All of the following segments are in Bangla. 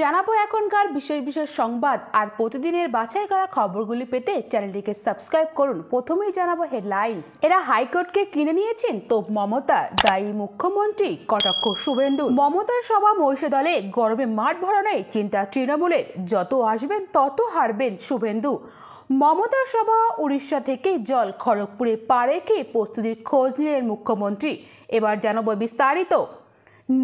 জানাবো এখনকার বিশেষ বিশেষ সংবাদ আর প্রতিদিনের বাছাই করা খবরগুলি পেতে চ্যানেলটিকে সাবস্ক্রাইব করুন প্রথমেই জানাবো হেডলাইন্স এরা হাইকোর্টকে কিনে নিয়েছেন তোপ মমতা দায়ী মুখ্যমন্ত্রী কটাক্ষ শুভেন্দু মমতার সভা মহিষ দলে গরমে মাঠ ভরানোয় চিন্তা তৃণমূলের যত আসবেন তত হারবেন শুভেন্দু মমতার সভা উড়িষ্যা থেকে জল খড়গপুরে পা রেখে প্রস্তুতির খোঁজ নিলেন মুখ্যমন্ত্রী এবার জানাবো বিস্তারিত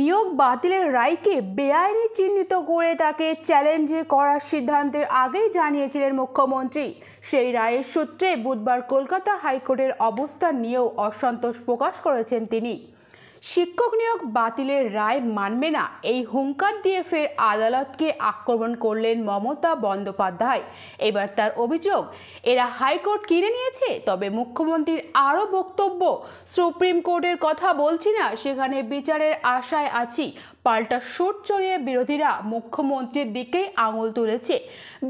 নিয়োগ বাতিলের রায়কে বেআইনি চিহ্নিত করে তাকে চ্যালেঞ্জ করার সিদ্ধান্তের আগেই জানিয়েছিলেন মুখ্যমন্ত্রী সেই রায়ের সূত্রে বুধবার কলকাতা হাইকোর্টের অবস্থান নিয়েও অসন্তোষ প্রকাশ করেছেন তিনি শিক্ষক নিয়োগ বাতিলের রায় মানবে না এই হুঙ্কার দিয়ে ফের আদালতকে আক্রমণ করলেন মমতা বন্দ্যোপাধ্যায় এবার তার অভিযোগ এরা হাইকোর্ট কিনে নিয়েছে তবে মুখ্যমন্ত্রীর আরও বক্তব্য সুপ্রিম কোর্টের কথা বলছি না সেখানে বিচারের আশায় আছি পাল্টা সুট চড়িয়ে বিরোধীরা মুখ্যমন্ত্রীর দিকেই আঙুল তুলেছে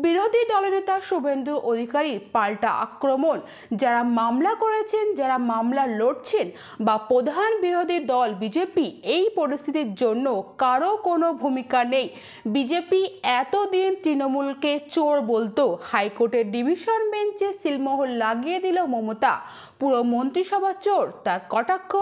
বিরোধী দলের নেতা শুভেন্দু অধিকারীর পাল্টা আক্রমণ যারা মামলা করেছেন যারা মামলা লড়ছেন বা প্রধান বিরোধী দল বিজেপি এই পরিস্থিতির জন্য কারো কোনো ভূমিকা নেই বিজেপি এতদিন তৃণমূলকে চোর বলতো হাইকোর্টের ডিভিশন বেঞ্চে সিলমোহর লাগিয়ে দিল মমতা পুরো মন্ত্রিসভা চোর তার কটাক্ষ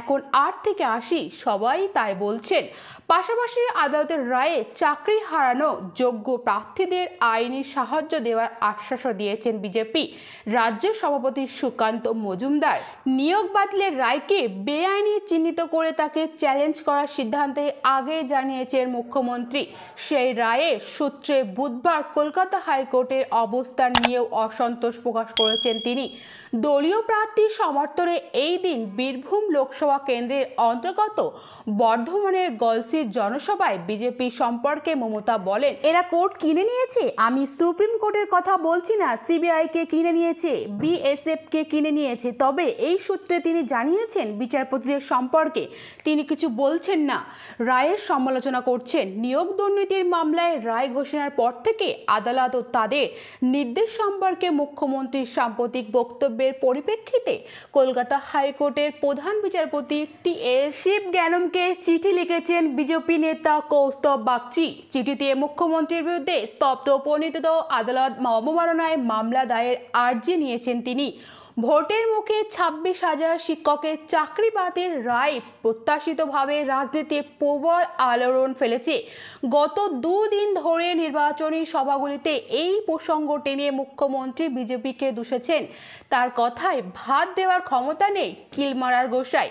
এখন আট থেকে আশি সবাই তাই বলছেন পাশাপাশি আদালতের রায়ে চাকরি হারানো যোগ্য প্রার্থীদের আইনি সাহায্য দেওয়ার আশ্বাসও দিয়েছেন বিজেপি রাজ্য সভাপতি সুকান্ত মজুমদার নিয়োগ বাতিলের রায়কে বেআইনি চিহ্নিত করে তাকে চ্যালেঞ্জ করার সিদ্ধান্তে আগে জানিয়েছেন মুখ্যমন্ত্রী সেই রায়ে সূত্রে বুধবার কলকাতা হাইকোর্টের অবস্থান নিয়েও অসন্তোষ প্রকাশ করেছেন তিনি দলীয় প্রার্থীর সমর্থনে এই দিন বীরভূম লোকসভা কেন্দ্রের অন্তর্গত বর্ধমানের গলসি দিল্লির জনসভায় বিজেপি সম্পর্কে মমতা বলেন এরা কোর্ট কিনে নিয়েছে আমি সুপ্রিম কোর্টের কথা বলছি না সিবিআইকে কিনে নিয়েছে বিএসএফকে কিনে নিয়েছে তবে এই সূত্রে তিনি জানিয়েছেন বিচারপতিদের সম্পর্কে তিনি কিছু বলছেন না রায়ের সমালোচনা করছেন নিয়োগ দুর্নীতির মামলায় রায় ঘোষণার পর থেকে আদালত ও তাদের নির্দেশ সম্পর্কে মুখ্যমন্ত্রীর সাম্প্রতিক বক্তব্যের পরিপ্রেক্ষিতে কলকাতা হাইকোর্টের প্রধান বিচারপতি টি এ শিব জ্ঞানমকে চিঠি লিখেছেন বিজেপি নেতা কৌস্তব বাগচি চিঠিতে মুখ্যমন্ত্রীর বিরুদ্ধে স্তব্ধ উপনীত আদালত অবমাননায় মামলা দায়ের আর্জি নিয়েছেন তিনি ভোটের মুখে ছাব্বিশ হাজার শিক্ষকের চাকরি বাতিল রায় প্রত্যাশিতভাবে রাজনীতিতে প্রবল আলোড়ন ফেলেছে গত দুদিন ধরে নির্বাচনী সভাগুলিতে এই প্রসঙ্গ টেনে মুখ্যমন্ত্রী বিজেপিকে দূষেছেন তার কথায় ভাত দেওয়ার ক্ষমতা নেই কিলমারার গোসাই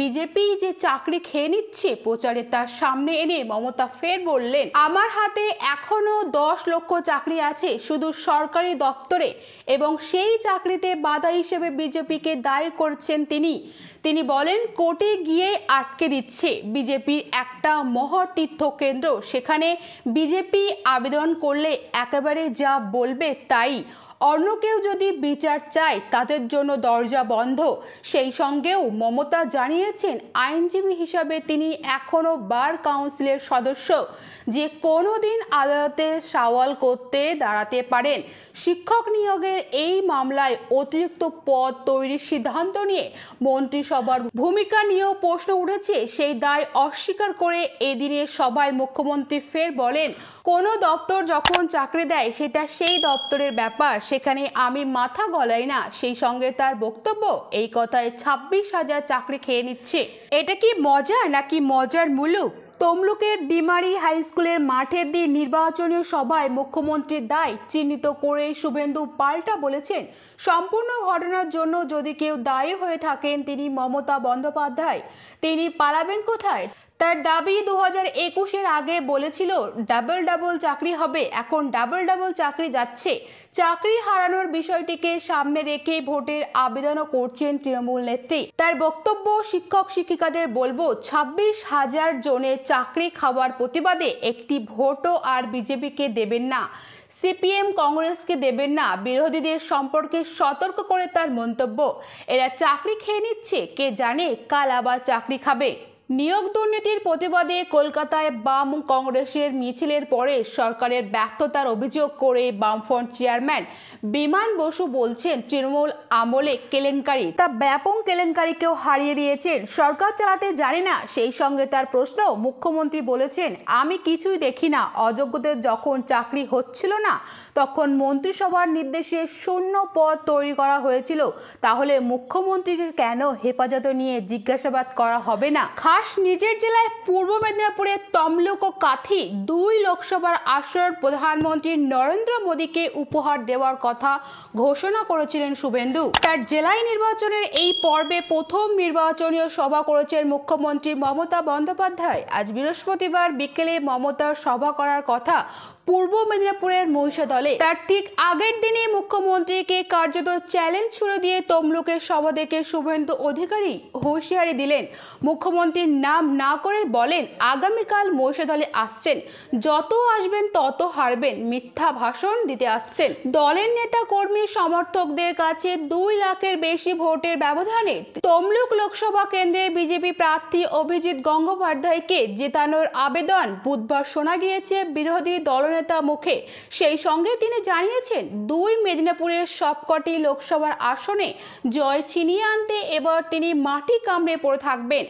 বিজেপি যে চাকরি খেয়ে নিচ্ছে প্রচারে তার সামনে এনে মমতা ফের বললেন আমার হাতে এখনও দশ লক্ষ চাকরি আছে শুধু সরকারি দপ্তরে এবং সেই চাকরিতে বাধাই হিসেবে বিজেপিকে দায়ী করছেন তিনি তিনি বলেন কোর্টে গিয়ে আটকে দিচ্ছে বিজেপির একটা মহর কেন্দ্র সেখানে বিজেপি আবেদন করলে একেবারে যা বলবে তাই অন্য কেউ যদি বিচার চায় তাদের জন্য দরজা বন্ধ সেই সঙ্গেও মমতা জানিয়েছেন আইনজীবী হিসাবে তিনি এখনও বার কাউন্সিলের সদস্য যে কোনো দিন আদালতে সওয়াল করতে দাঁড়াতে পারেন শিক্ষক নিয়োগের এই মামলায় অতিরিক্ত পদ তৈরির সিদ্ধান্ত নিয়ে মন্ত্রিসভার ভূমিকা নিয়েও প্রশ্ন উঠেছে সেই দায় অস্বীকার করে এদিনের সভায় মুখ্যমন্ত্রী ফের বলেন কোনো দপ্তর যখন চাকরি দেয় সেটা সেই দপ্তরের ব্যাপার সেখানে আমি মাথা গলাই না সেই সঙ্গে তার বক্তব্য এই কথায় ছাব্বিশ হাজার চাকরি খেয়ে নিচ্ছে এটা কি মজা নাকি মজার মুলুক তমলুকের ডিমারি হাইস্কুলের মাঠের দিন নির্বাচনী সভায় মুখ্যমন্ত্রীর দায় চিহ্নিত করে শুভেন্দু পাল্টা বলেছেন সম্পূর্ণ ঘটনার জন্য যদি কেউ দায়ী হয়ে থাকেন তিনি মমতা বন্দ্যোপাধ্যায় তিনি পালাবেন কোথায় তার দাবি দু হাজার একুশের আগে বলেছিল ডাবল ডাবল চাকরি হবে এখন ডাবল ডাবল চাকরি যাচ্ছে চাকরি হারানোর বিষয়টিকে সামনে রেখে ভোটের আবেদনও করছেন তৃণমূল নেত্রী তার বক্তব্য শিক্ষক শিক্ষিকাদের বলবো ছাব্বিশ হাজার জনের চাকরি খাওয়ার প্রতিবাদে একটি ভোটও আর বিজেপিকে দেবেন না সিপিএম কংগ্রেসকে দেবেন না বিরোধীদের সম্পর্কে সতর্ক করে তার মন্তব্য এরা চাকরি খেয়ে নিচ্ছে কে জানে কাল আবার চাকরি খাবে নিয়োগ দুর্নীতির প্রতিবাদে কলকাতায় বাম কংগ্রেসের মিছিলের পরে সরকারের ব্যর্থতার অভিযোগ করে বামফ্রন্ট চেয়ারম্যান বিমান বসু বলছেন তৃণমূল আমলে কেলেঙ্কারি তা ব্যাপক কেলেঙ্কারিকেও হারিয়ে দিয়েছেন সরকার চালাতে জানে না সেই সঙ্গে তার প্রশ্ন মুখ্যমন্ত্রী বলেছেন আমি কিছুই দেখি না অযোগ্যদের যখন চাকরি হচ্ছিল না তখন মন্ত্রিসভার নির্দেশে শূন্য পদ তৈরি করা হয়েছিল তাহলে মুখ্যমন্ত্রীকে কেন হেফাজতে নিয়ে জিজ্ঞাসাবাদ করা হবে না দাস নিজের জেলায় পূর্ব মেদিনীপুরের তমলুক ও কাথি দুই লোকসভার আসর প্রধানমন্ত্রী নরেন্দ্র মোদীকে উপহার দেওয়ার কথা ঘোষণা করেছিলেন শুভেন্দু তার জেলায় নির্বাচনের এই পর্বে প্রথম নির্বাচনীয় সভা করেছেন মুখ্যমন্ত্রী মমতা বন্দ্যোপাধ্যায় আজ বৃহস্পতিবার বিকেলে মমতার সভা করার কথা পূর্ব মেদিনীপুরের মহিষা দলে তার ঠিক আগের দিনে মুখ্যমন্ত্রীকে কার্যত চ্যালেঞ্জ ছুড়ে দিয়ে তমলুকের সভা থেকে শুভেন্দু অধিকারী হুঁশিয়ারি দিলেন মুখ্যমন্ত্রীর নাম না করে বলেন আগামীকাল দলে আসছেন যত আসবেন তত হারবেন মিথ্যা ভাষণ দিতে আসছেন দলের নেতা কর্মী সমর্থকদের কাছে দুই লাখের বেশি ভোটের ব্যবধানে তমলুক লোকসভা কেন্দ্রে বিজেপি প্রার্থী অভিজিৎ গঙ্গোপাধ্যায়কে জেতানোর আবেদন বুধবার শোনা গিয়েছে বিরোধী দলের প্রবণতা মুখে সেই সঙ্গে তিনি জানিয়েছেন দুই মেদিনীপুরের সবকটি লোকসভার আসনে জয় ছিনিয়ে আনতে এবার তিনি মাটি কামড়ে পড়ে থাকবেন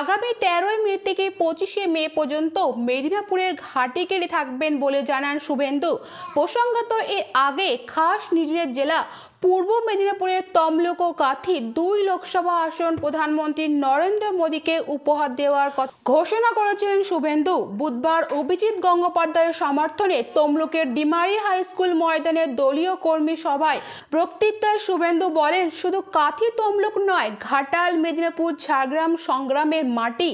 আগামী তেরোই মে থেকে পঁচিশে মে পর্যন্ত মেদিনীপুরের ঘাটি কেড়ে থাকবেন বলে জানান শুভেন্দু প্রসঙ্গত এর আগে খাস নিজের জেলা পূর্ব মেদিনীপুরের তমলুক ও কাথি দুই লোকসভা আসন প্রধানমন্ত্রী নরেন্দ্র মোদীকে উপহার দেওয়ার ঘোষণা করেছিলেন শুভেন্দু বুধবার অভিজিৎ গঙ্গোপাধ্যায়ের সমর্থনে তমলুকের ডিমারি হাই স্কুল ময়দানে দলীয় কর্মী সভায় বক্তৃতায় শুভেন্দু বলেন শুধু কাথি তমলুক নয় ঘাটাল মেদিনীপুর ঝাড়গ্রাম সংগ্রামের মাটি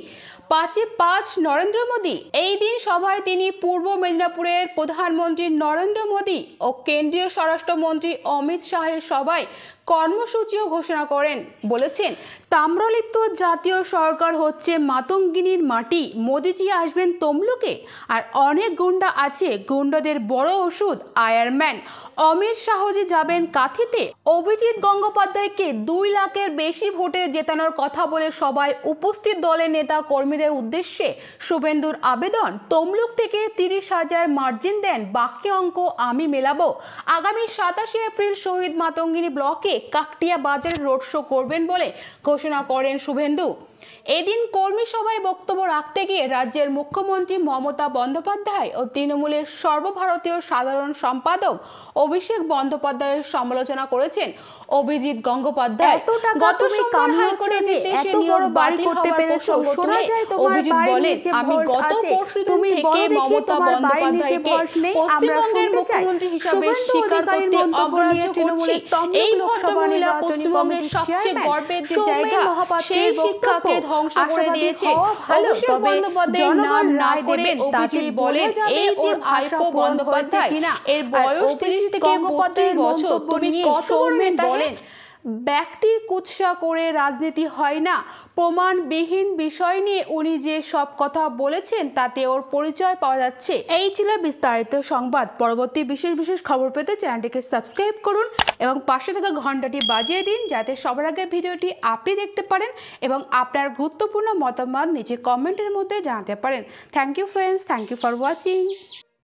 পাঁচে পাঁচ নরেন্দ্র মোদী এই দিন সভায় তিনি পূর্ব মেদিনীপুরের প্রধানমন্ত্রী নরেন্দ্র মোদী ও কেন্দ্রীয় স্বরাষ্ট্রমন্ত্রী অমিত শাহের সবাই কর্মসূচিও ঘোষণা করেন বলেছেন তাম্রলিপ্ত জাতীয় সরকার হচ্ছে মাতঙ্গিনীর মাটি মোদিজি আসবেন তমলুকে আর অনেক গুন্ডা আছে গুন্ডাদের বড় ওষুধ আয়ারম্যান অমিত শাহজি যাবেন কাঁথিতে অভিজিৎ গঙ্গোপাধ্যায়কে দুই লাখের বেশি ভোটে জেতানোর কথা বলে সবাই উপস্থিত দলের নেতা কর্মীদের উদ্দেশ্যে শুভেন্দুর আবেদন তমলুক থেকে তিরিশ হাজার মার্জিন দেন বাক্যে অঙ্ক আমি মেলাবো আগামী সাতাশে এপ্রিল শহীদ মাতঙ্গিনী ব্লকে কাকটিয়া বাজারে রোড শো করবেন বলে ঘোষণা করেন শুভেন্দু এদিন কর্মী সভায় বক্তব্য রাখতে গিয়ে রাজ্যের মুখ্যমন্ত্রী মমতা বন্দ্যোপাধ্যায় ও তৃণমূলের সর্বভারতীয় সাধারণ সম্পাদক অভিষেক বন্দ্যোপাধ্যায়ের সমালোচনা করেছেন অভিজিৎ গঙ্গোপাধ্যায় অভিজিৎ আমি সবচেয়ে গর্বের যে জায়গা সেই শিক্ষাকে ধ্বংস করে দিয়েছে ভালো তবে জনগণ না করে অভিজিৎ বলেন এই যে ভাইপো বন্দ্যোপাধ্যায় এর বয়স তিরিশ থেকে বত্রিশ বছর তুমি কত বলেন ব্যক্তি কুৎসা করে রাজনীতি হয় না প্রমাণবিহীন বিষয় নিয়ে উনি যে সব কথা বলেছেন তাতে ওর পরিচয় পাওয়া যাচ্ছে এই ছিল বিস্তারিত সংবাদ পরবর্তী বিশেষ বিশেষ খবর পেতে চ্যানেলটিকে সাবস্ক্রাইব করুন এবং পাশে থাকা ঘন্টাটি বাজিয়ে দিন যাতে সবার আগে ভিডিওটি আপনি দেখতে পারেন এবং আপনার গুরুত্বপূর্ণ মতামত নিচে কমেন্টের মধ্যে জানাতে পারেন thank you friends thank you for watching